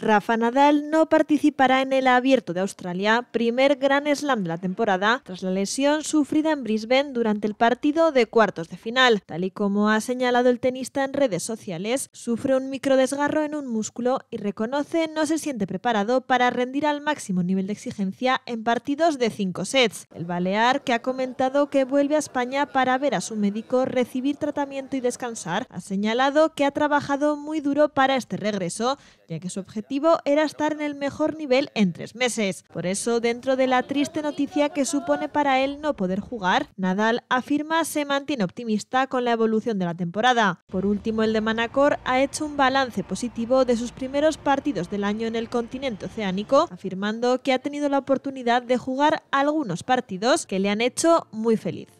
Rafa Nadal no participará en el Abierto de Australia, primer gran slam de la temporada, tras la lesión sufrida en Brisbane durante el partido de cuartos de final. Tal y como ha señalado el tenista en redes sociales, sufre un microdesgarro en un músculo y reconoce no se siente preparado para rendir al máximo nivel de exigencia en partidos de cinco sets. El balear, que ha comentado que vuelve a España para ver a su médico, recibir tratamiento y descansar, ha señalado que ha trabajado muy duro para este regreso, ya que su objetivo era estar en el mejor nivel en tres meses. Por eso, dentro de la triste noticia que supone para él no poder jugar, Nadal afirma se mantiene optimista con la evolución de la temporada. Por último, el de Manacor ha hecho un balance positivo de sus primeros partidos del año en el continente oceánico, afirmando que ha tenido la oportunidad de jugar algunos partidos que le han hecho muy feliz.